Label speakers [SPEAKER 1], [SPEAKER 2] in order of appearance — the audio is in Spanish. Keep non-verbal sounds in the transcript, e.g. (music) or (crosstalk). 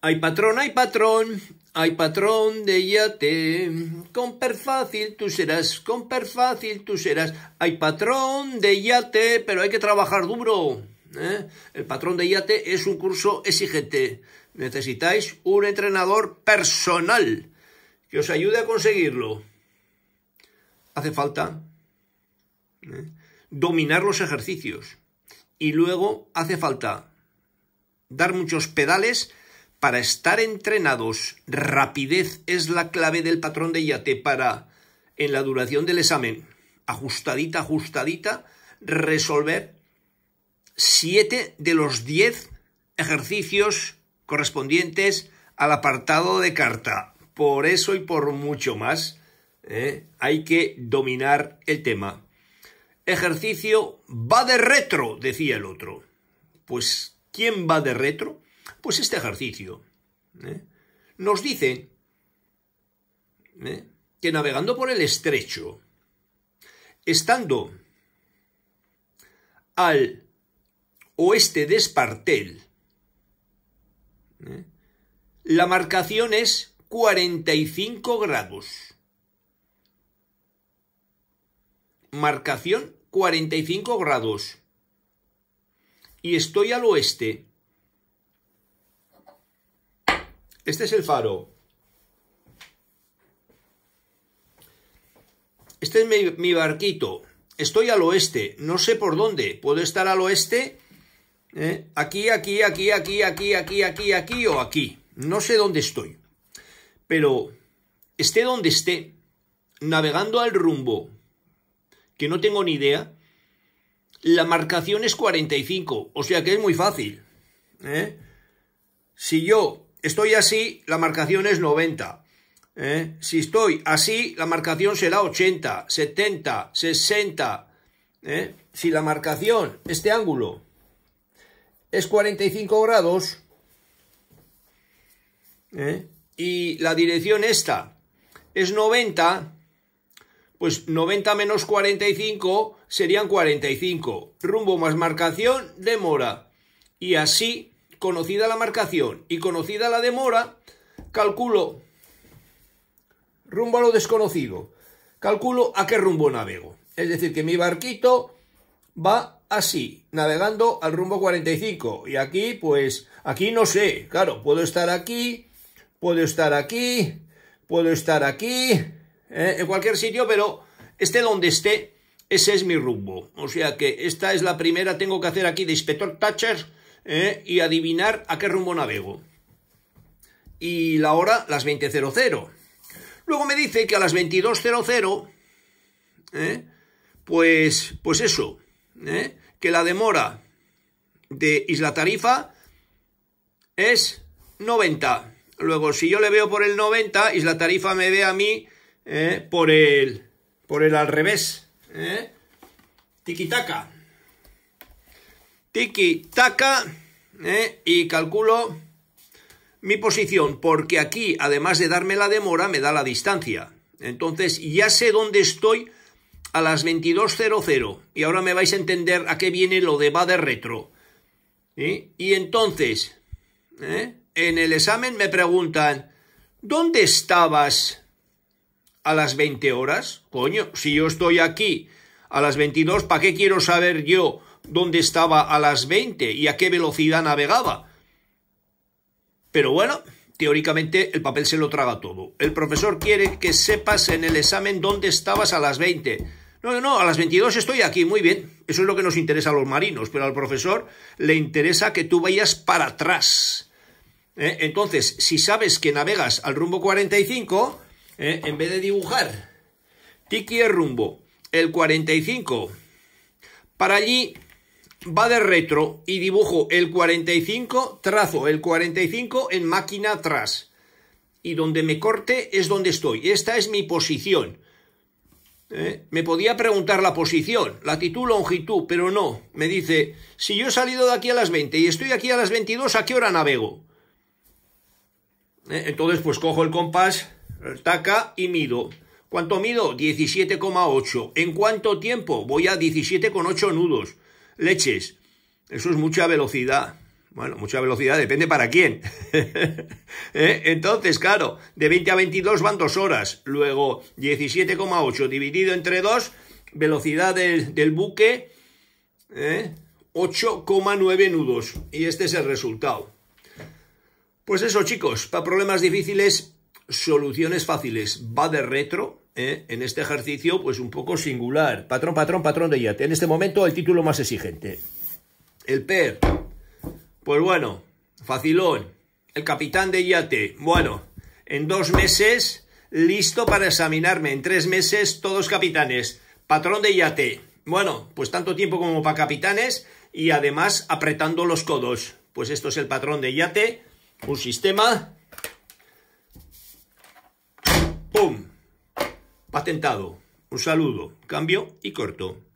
[SPEAKER 1] Hay patrón, hay patrón, hay patrón de yate, con fácil tú serás, con fácil tú serás. Hay patrón de yate, pero hay que trabajar duro. ¿eh? El patrón de yate es un curso exigente. Necesitáis un entrenador personal que os ayude a conseguirlo. Hace falta ¿eh? dominar los ejercicios. Y luego hace falta dar muchos pedales para estar entrenados, rapidez es la clave del patrón de Yate para, en la duración del examen, ajustadita, ajustadita, resolver siete de los diez ejercicios correspondientes al apartado de carta. Por eso y por mucho más, ¿eh? hay que dominar el tema. Ejercicio va de retro, decía el otro. Pues, ¿quién va de retro? Pues este ejercicio ¿eh? nos dice ¿eh? que navegando por el estrecho, estando al oeste de Espartel, ¿eh? la marcación es 45 grados. Marcación 45 grados. Y estoy al oeste Este es el faro. Este es mi, barquito. Estoy al oeste. No sé por dónde. Puedo estar al oeste. ¿Eh? Aquí, aquí, aquí, aquí, aquí, aquí, aquí, aquí o aquí. No sé dónde estoy. Pero esté donde esté, navegando al rumbo, que no tengo ni idea, la marcación es 45. O sea que es muy fácil. ¿eh? Si yo estoy así, la marcación es 90. ¿eh? Si estoy así, la marcación será 80, 70, 60. Si la marcación, este ángulo, es 45 grados ¿eh? y la dirección esta es 90, pues 90 menos 45 serían 45. Rumbo más marcación, demora. Y así conocida la marcación y conocida la demora, calculo rumbo a lo desconocido. Calculo a qué rumbo navego. Es decir, que mi barquito va así, navegando al rumbo 45. Y aquí, pues, aquí no sé. Claro, puedo estar aquí, puedo estar aquí, puedo estar aquí, ¿eh? en cualquier sitio, pero esté donde esté, ese es mi rumbo. O sea que esta es la primera, tengo que hacer aquí de inspector Thatcher ¿eh? y adivinar a qué rumbo navego. Y la hora, las 20.00. Luego me dice que a las 22.00, ¿eh? pues, pues eso, ¿eh? que la demora de Isla Tarifa es 90. Luego, si yo le veo por el 90, Isla Tarifa me ve a mí ¿eh? por el por el al revés. ¿eh? Tiquitaca taca. Eh, y calculo mi posición. Porque aquí, además de darme la demora, me da la distancia. Entonces ya sé dónde estoy a las 22.00. Y ahora me vais a entender a qué viene lo de va de retro. Y entonces, eh, en el examen me preguntan, ¿dónde estabas a las 20 horas? Coño, si yo estoy aquí a las 22, ¿para qué quiero saber yo dónde estaba a las 20 y a qué velocidad navegaba. Pero bueno, teóricamente el papel se lo traga todo. El profesor quiere que sepas en el examen dónde estabas a las 20. No, no, no, a las 22 estoy aquí, muy bien. Eso es lo que nos interesa a los marinos, pero al profesor le interesa que tú vayas para atrás. ¿Eh? Entonces, si sabes que navegas al rumbo 45, ¿eh? en vez de dibujar, tiki el rumbo, el 45, para allí va de retro y dibujo el 45, trazo el 45 en máquina atrás. Y donde me corte es donde estoy. Esta es mi posición. ¿Eh? Me podía preguntar la posición, latitud, longitud, pero no. Me dice, si yo he salido de aquí a las 20 y estoy aquí a las 22, ¿a qué hora navego? ¿Eh? Entonces, pues cojo el compás, el taca y mido. ¿Cuánto mido? 17,8. ¿En cuánto tiempo? Voy a 17,8 nudos leches. Eso es mucha velocidad. Bueno, mucha velocidad, depende para quién. (laughs) ¿Eh? Entonces, claro, de 20 a 22 van dos horas. Luego, 17,8 dividido entre 2, velocidad del, buque, ¿eh? 8,9 nudos. Y este es el resultado. Pues eso, chicos, para problemas difíciles, soluciones fáciles. Va de retro, ¿eh? en este ejercicio pues un poco singular. Patrón, patrón, patrón de yate. En este momento el título más exigente. El PER. Pues bueno, facilón. El capitán de yate. Bueno, en dos meses listo para examinarme. En tres meses todos capitanes. Patrón de yate. Bueno, pues tanto tiempo como para capitanes y además apretando los codos. Pues esto es el patrón de yate, un sistema Patentado. Un saludo. Cambio y corto.